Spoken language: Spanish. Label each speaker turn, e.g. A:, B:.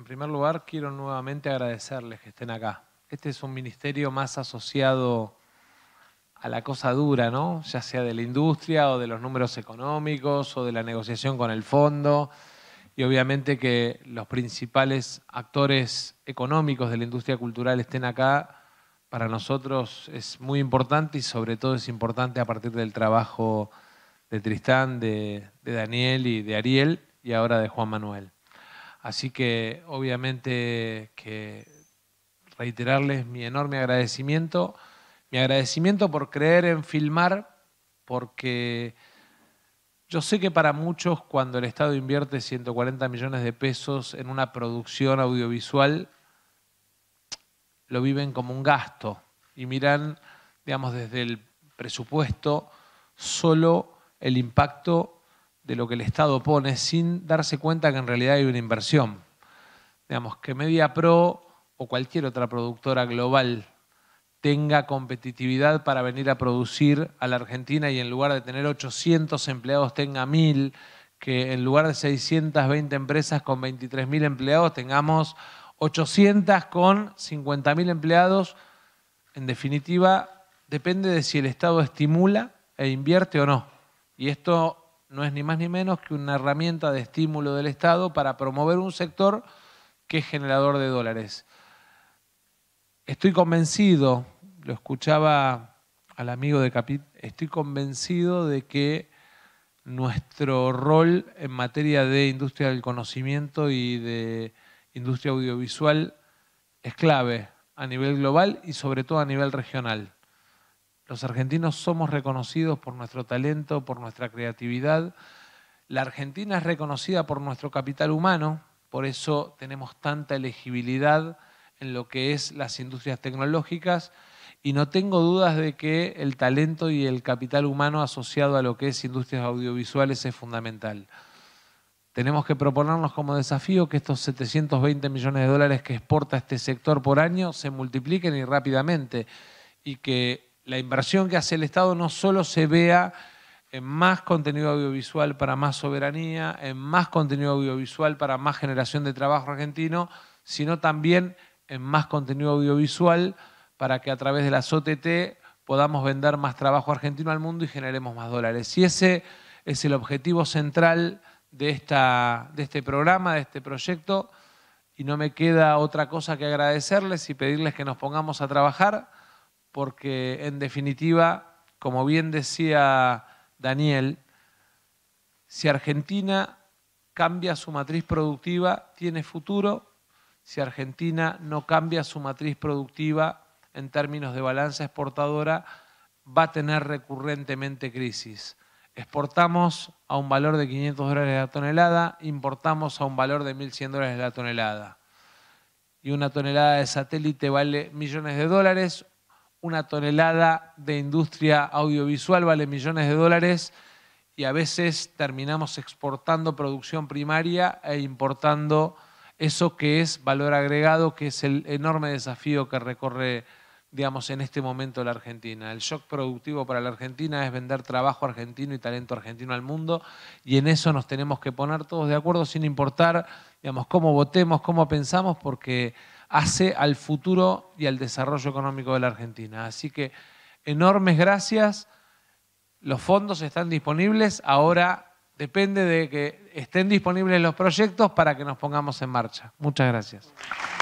A: En primer lugar, quiero nuevamente agradecerles que estén acá. Este es un ministerio más asociado a la cosa dura, ¿no? Ya sea de la industria o de los números económicos o de la negociación con el fondo. Y obviamente que los principales actores económicos de la industria cultural estén acá para nosotros es muy importante y sobre todo es importante a partir del trabajo de Tristán, de, de Daniel y de Ariel y ahora de Juan Manuel. Así que obviamente que reiterarles mi enorme agradecimiento, mi agradecimiento por creer en filmar, porque yo sé que para muchos cuando el Estado invierte 140 millones de pesos en una producción audiovisual, lo viven como un gasto y miran, digamos, desde el presupuesto solo el impacto de lo que el Estado pone sin darse cuenta que en realidad hay una inversión. Digamos, que MediaPro o cualquier otra productora global tenga competitividad para venir a producir a la Argentina y en lugar de tener 800 empleados tenga 1000, que en lugar de 620 empresas con 23.000 empleados tengamos 800 con 50.000 empleados. En definitiva, depende de si el Estado estimula e invierte o no. Y esto no es ni más ni menos que una herramienta de estímulo del Estado para promover un sector que es generador de dólares. Estoy convencido, lo escuchaba al amigo de Capit, estoy convencido de que nuestro rol en materia de industria del conocimiento y de industria audiovisual es clave a nivel global y sobre todo a nivel regional. Los argentinos somos reconocidos por nuestro talento, por nuestra creatividad. La Argentina es reconocida por nuestro capital humano, por eso tenemos tanta elegibilidad en lo que es las industrias tecnológicas y no tengo dudas de que el talento y el capital humano asociado a lo que es industrias audiovisuales es fundamental. Tenemos que proponernos como desafío que estos 720 millones de dólares que exporta este sector por año se multipliquen y rápidamente y que la inversión que hace el Estado no solo se vea en más contenido audiovisual para más soberanía, en más contenido audiovisual para más generación de trabajo argentino, sino también en más contenido audiovisual para que a través de las OTT podamos vender más trabajo argentino al mundo y generemos más dólares. Y ese es el objetivo central de, esta, de este programa, de este proyecto, y no me queda otra cosa que agradecerles y pedirles que nos pongamos a trabajar porque en definitiva, como bien decía Daniel, si Argentina cambia su matriz productiva, tiene futuro. Si Argentina no cambia su matriz productiva en términos de balanza exportadora, va a tener recurrentemente crisis. Exportamos a un valor de 500 dólares la tonelada, importamos a un valor de 1.100 dólares la tonelada. Y una tonelada de satélite vale millones de dólares, una tonelada de industria audiovisual vale millones de dólares y a veces terminamos exportando producción primaria e importando eso que es valor agregado, que es el enorme desafío que recorre, digamos, en este momento la Argentina. El shock productivo para la Argentina es vender trabajo argentino y talento argentino al mundo y en eso nos tenemos que poner todos de acuerdo sin importar, digamos, cómo votemos, cómo pensamos, porque hace al futuro y al desarrollo económico de la Argentina. Así que enormes gracias. Los fondos están disponibles. Ahora depende de que estén disponibles los proyectos para que nos pongamos en marcha. Muchas gracias.